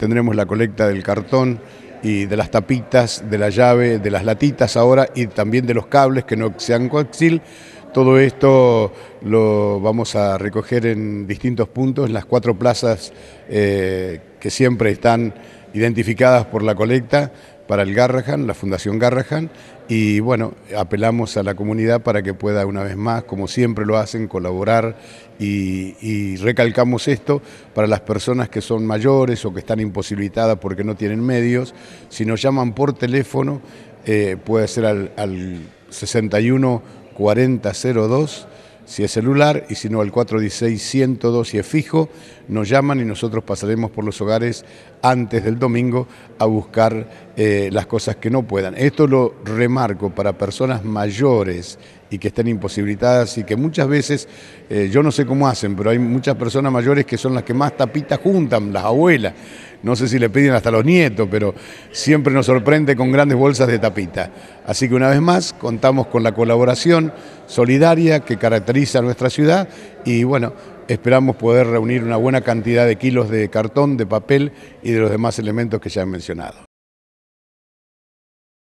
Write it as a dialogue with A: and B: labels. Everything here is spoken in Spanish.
A: tendremos la colecta del cartón y de las tapitas, de la llave, de las latitas ahora y también de los cables que no sean coaxil todo esto lo vamos a recoger en distintos puntos, en las cuatro plazas eh, que siempre están identificadas por la colecta para el Garrahan, la Fundación Garrahan, y bueno, apelamos a la comunidad para que pueda una vez más, como siempre lo hacen, colaborar y, recalcamos esto para las personas que son mayores o que están imposibilitadas porque no tienen medios, si nos llaman por teléfono, eh, puede ser al, al 61 4002 si es celular y si no al 416-102 si es fijo, nos llaman y nosotros pasaremos por los hogares antes del domingo a buscar eh, las cosas que no puedan. Esto lo remarco para personas mayores y que estén imposibilitadas y que muchas veces, eh, yo no sé cómo hacen, pero hay muchas personas mayores que son las que más tapitas juntan, las abuelas no sé si le piden hasta los nietos, pero siempre nos sorprende con grandes bolsas de tapita. Así que una vez más contamos con la colaboración solidaria que caracteriza a nuestra ciudad y bueno, esperamos poder reunir una buena cantidad de kilos de cartón, de papel y de los demás elementos que ya han mencionado.